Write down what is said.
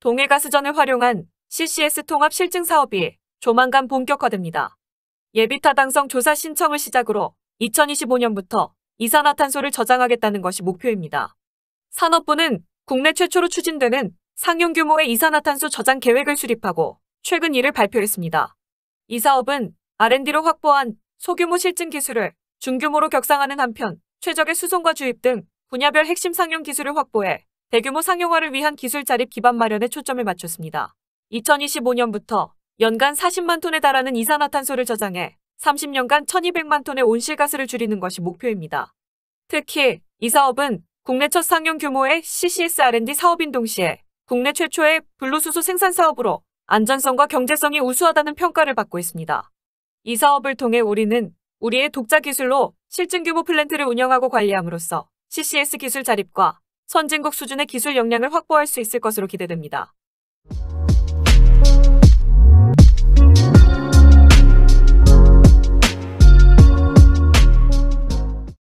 동해가 스전을 활용한 CCS 통합 실증 사업이 조만간 본격화됩니다. 예비타당성 조사 신청을 시작으로 2025년부터 이산화탄소를 저장하겠다는 것이 목표입니다. 산업부는 국내 최초로 추진되는 상용 규모의 이산화탄소 저장 계획을 수립하고 최근 이를 발표했습니다. 이 사업은 R&D로 확보한 소규모 실증 기술을 중규모로 격상하는 한편 최적의 수송과 주입 등 분야별 핵심 상용 기술을 확보해 대규모 상용화를 위한 기술 자립 기반 마련에 초점을 맞췄습니다. 2025년부터 연간 40만 톤에 달하는 이산화탄소를 저장해 30년간 1200만 톤의 온실가스를 줄이는 것이 목표입니다. 특히 이 사업은 국내 첫 상용 규모의 CCS R&D 사업인 동시에 국내 최초의 블루수소 생산 사업으로 안전성과 경제성이 우수하다는 평가를 받고 있습니다. 이 사업을 통해 우리는 우리의 독자 기술로 실증 규모 플랜트를 운영하고 관리함으로써 CCS 기술 자립과 선진국 수준의 기술 역량을 확보할 수 있을 것으로 기대됩니다.